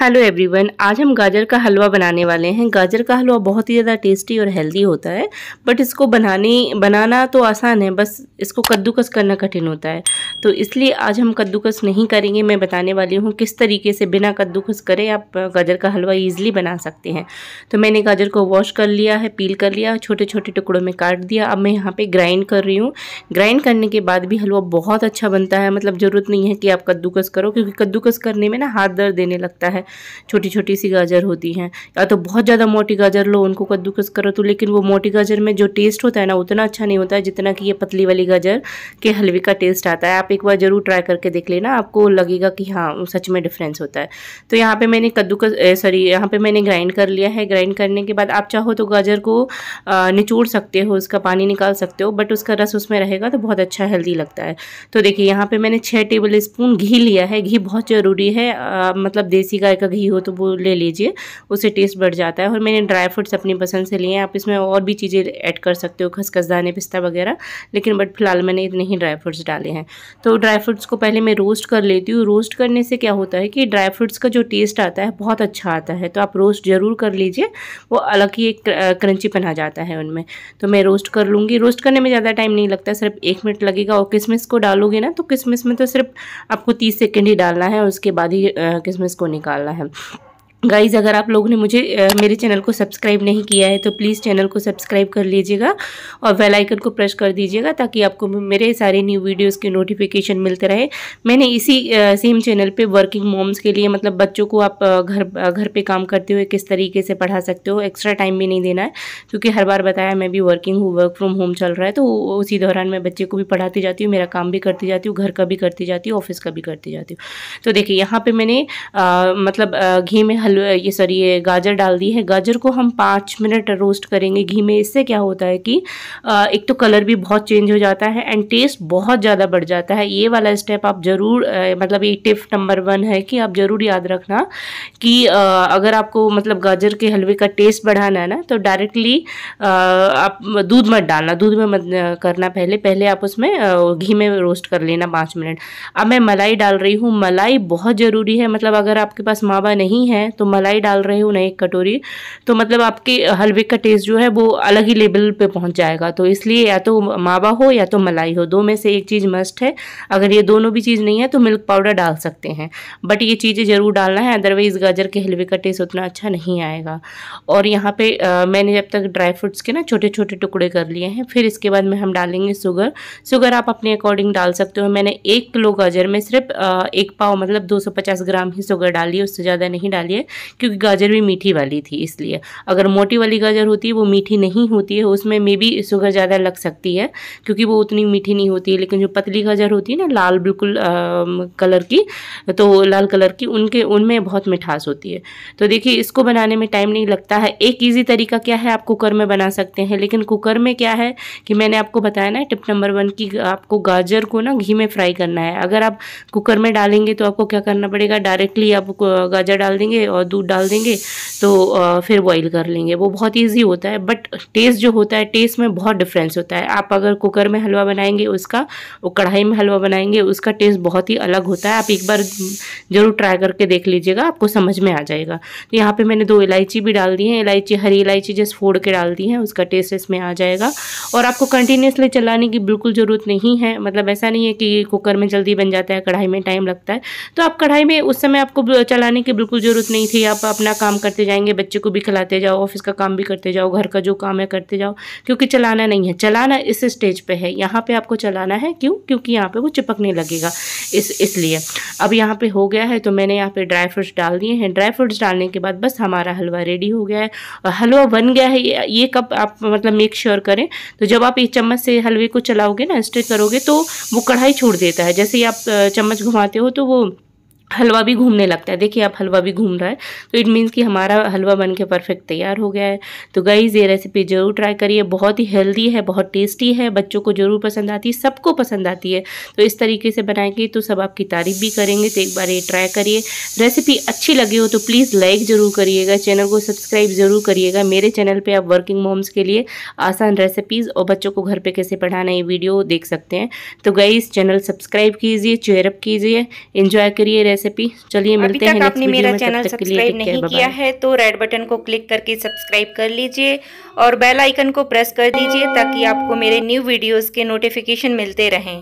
hello everyone आज हम गाजर का हलवा बनाने वाले हैं गाजर का हलवा बहुत ही ज़्यादा टेस्टी और हेल्दी होता है बट इसको बनाने बनाना तो आसान है बस इसको कद्दूकस करना कठिन होता है तो इसलिए आज हम कद्दूकस नहीं करेंगे मैं बताने वाली हूँ किस तरीके से बिना कद्दूकस करे आप गाजर का हलवा ईजिली बना सकते हैं तो मैंने गाजर को वॉश कर लिया है पील कर लिया छोटे छोटे टुकड़ों में काट दिया अब मैं यहाँ पर ग्राइंड कर रही हूँ ग्राइंड करने के बाद भी हलवा बहुत अच्छा बनता है मतलब ज़रूरत नहीं है कि आप कद्दूकस करो क्योंकि कद्दूकस करने में ना हाथ दर्द देने लगता है सकता है छोटी छोटी सी गाजर होती हैं या तो बहुत ज़्यादा मोटी गाजर लो उनको कद्दूकस करो तो लेकिन वो मोटी गाजर में जो टेस्ट होता है ना उतना अच्छा नहीं होता है जितना कि ये पतली वाली गाजर के हलवे का टेस्ट आता है आप एक बार ज़रूर ट्राई करके देख लेना आपको लगेगा कि हाँ सच में डिफरेंस होता है तो यहाँ पर मैंने कद्दूकस सॉरी यहाँ पर मैंने ग्राइंड कर लिया है ग्राइंड करने के बाद आप चाहो तो गाजर को निचोड़ सकते हो उसका पानी निकाल सकते हो बट उसका रस उसमें रहेगा तो बहुत अच्छा हेल्दी लगता है तो देखिए यहाँ पे मैंने छः टेबल स्पून घी लिया है घी बहुत ज़रूरी है आ, मतलब देसी देसी गाय का घी हो तो वो ले लीजिए उससे टेस्ट बढ़ जाता है और मैंने ड्राई फ्रूट्स अपनी पसंद से लिए हैं आप इसमें और भी चीज़ें ऐड कर सकते हो खसखस दाने पिस्ता वगैरह लेकिन बट फिलहाल मैंने इतने ही ड्राई फ्रूट्स डाले हैं तो ड्राई फ्रूट्स को पहले मैं रोस्ट कर लेती हूँ रोस्ट करने से क्या होता है कि ड्राई फ्रूट्स का जो टेस्ट आता है बहुत अच्छा आता है तो आप रोस्ट ज़रूर कर लीजिए वो अलग ही एक क्रंची आ जाता है उनमें तो मैं रोस्ट कर लूँगी रोस्ट करने में ज़्यादा टाइम नहीं लगता सिर्फ एक मिनट लगेगा और किसमिस को डालोगे ना तो किसमिस में तो सिर्फ आपको तीस सेकेंड ही डालना है उसके बाद ही किसमिस को निकाल निकालना है गाइज अगर आप लोगों ने मुझे आ, मेरे चैनल को सब्सक्राइब नहीं किया है तो प्लीज़ चैनल को सब्सक्राइब कर लीजिएगा और बेल आइकन को प्रेस कर दीजिएगा ताकि आपको मेरे सारे न्यू वीडियोस के नोटिफिकेशन मिलते रहे मैंने इसी आ, सेम चैनल पे वर्किंग मॉम्स के लिए मतलब बच्चों को आप घर घर पे काम करते हुए किस तरीके से पढ़ा सकते हो एक्स्ट्रा टाइम भी नहीं देना है क्योंकि हर बार बताया मैं भी वर्किंग हूँ वर्क फ्रॉम होम चल रहा है तो उसी दौरान मैं बच्चे को भी पढ़ाती जाती हूँ मेरा काम भी करती जाती हूँ घर का भी करती जाती हूँ ऑफिस का भी करती जाती हूँ तो देखिए यहाँ पर मैंने मतलब घी में हलवा ये सॉरी ये गाजर डाल दी है गाजर को हम पाँच मिनट रोस्ट करेंगे घी में इससे क्या होता है कि एक तो कलर भी बहुत चेंज हो जाता है एंड टेस्ट बहुत ज़्यादा बढ़ जाता है ये वाला स्टेप आप ज़रूर मतलब ये टिप नंबर वन है कि आप ज़रूर याद रखना कि अगर आपको मतलब गाजर के हलवे का टेस्ट बढ़ाना है ना तो डायरेक्टली आप दूध मत डालना दूध में मत करना पहले पहले आप उसमें घी में रोस्ट कर लेना पाँच मिनट अब मैं मलाई डाल रही हूँ मलाई बहुत ज़रूरी है मतलब अगर आपके पास मावा नहीं है तो मलाई डाल रही हूँ ना एक कटोरी तो मतलब आपके हलवे का टेस्ट जो है वो अलग ही लेवल पे पहुँच जाएगा तो इसलिए या तो मावा हो या तो मलाई हो दो में से एक चीज़ मस्ट है अगर ये दोनों भी चीज़ नहीं है तो मिल्क पाउडर डाल सकते हैं बट ये चीज़ें ज़रूर डालना है अदरवाइज़ गाजर के हलवे का टेस्ट उतना अच्छा नहीं आएगा और यहाँ पर मैंने जब तक ड्राई फ्रूट्स के ना छोटे छोटे टुकड़े कर लिए हैं फिर इसके बाद में हम डालेंगे शुगर शुगर आप अपने अकॉर्डिंग डाल सकते हो मैंने एक किलो गाजर में सिर्फ एक पाव मतलब 250 ग्राम ही शुगर डाली उससे ज़्यादा नहीं डालिए क्योंकि गाजर भी मीठी वाली थी इसलिए अगर मोटी वाली गाजर होती है वो मीठी नहीं होती है उसमें मे बी शुगर ज़्यादा लग सकती है क्योंकि वो उतनी मीठी नहीं होती है लेकिन जो पतली गाजर होती है ना लाल बिल्कुल कलर की तो लाल कलर की उनके उनमें बहुत मिठास होती है तो देखिए इसको बनाने में टाइम नहीं लगता है एक ईजी तरीका क्या है आप कुकर में बना सकते हैं लेकिन कुकर में क्या है कि मैंने आपको बताया ना टिप नंबर वन की आपको गाजर को ना घी में फ्राई करना है अगर आप कुकर में डालेंगे तो आपको क्या करना पड़ेगा डायरेक्टली आप गाजर डाल देंगे और दूध डाल देंगे तो फिर बॉईल कर लेंगे वो बहुत ईजी होता है बट टेस्ट जो होता है टेस्ट में बहुत डिफरेंस होता है आप अगर कुकर में हलवा बनाएंगे उसका वो कढ़ाई में हलवा बनाएंगे उसका टेस्ट बहुत ही अलग होता है आप एक बार ज़रूर ट्राई करके देख लीजिएगा आपको समझ में आ जाएगा तो यहाँ पर मैंने दो इलायची भी डाल दी है इलायची हरी इलायची जैसे फोड़ के डाल दी है उसका टेस्ट इसमें आ जाएगा और आपको कंटिन्यूसली चलाने की बिल्कुल ज़रूरत नहीं है मतलब ऐसा नहीं है कि कुकर में जल्दी बन जाता है कढ़ाई में टाइम लगता है तो आप कढ़ाई में उस समय आपको चलाने की बिल्कुल ज़रूरत नहीं नहीं थी आप अपना काम करते जाएंगे बच्चे को भी खिलाते जाओ ऑफिस का काम भी करते जाओ घर का जो काम है करते जाओ क्योंकि चलाना नहीं है चलाना इस स्टेज पे है यहाँ पे आपको चलाना है क्यों क्योंकि यहाँ पे वो चिपकने लगेगा इस इसलिए अब यहाँ पे हो गया है तो मैंने यहाँ पे ड्राई फ्रूट्स डाल दिए हैं ड्राई फ्रूट्स डालने के बाद बस हमारा हलवा रेडी हो गया है और हलवा बन गया है ये कब आप मतलब मेक श्योर करें तो जब आप एक चम्मच से हलवे को चलाओगे ना स्ट्रे करोगे तो वो कढ़ाई छोड़ देता है जैसे ही आप चम्मच घुमाते हो तो वो हलवा भी घूमने लगता है देखिए आप हलवा भी घूम रहा है तो इट मीन्स कि हमारा हलवा बन के परफेक्ट तैयार हो गया है तो गाइज ये रेसिपी ज़रूर ट्राई करिए बहुत ही हेल्दी है बहुत टेस्टी है बच्चों को ज़रूर पसंद आती है सबको पसंद आती है तो इस तरीके से बनाएंगे तो सब आपकी तारीफ भी करेंगे तो एक बार ये ट्राई करिए रेसिपी अच्छी लगी हो तो प्लीज़ लाइक ज़रूर करिएगा चैनल को सब्सक्राइब ज़रूर करिएगा मेरे चैनल पर आप वर्किंग मोम्स के लिए आसान रेसिपीज़ और बच्चों को घर पर कैसे पढ़ाना ये वीडियो देख सकते हैं तो गाइज़ चैनल सब्सक्राइब कीजिए चेयरअप कीजिए इन्जॉय करिए रेसिपी चलिए मिलते हैं आपने मेरा चैनल सब्सक्राइब नहीं किया है तो रेड बटन को क्लिक करके सब्सक्राइब कर लीजिए और बेल आइकन को प्रेस कर दीजिए ताकि आपको मेरे न्यू वीडियोज़ के नोटिफिकेशन मिलते रहें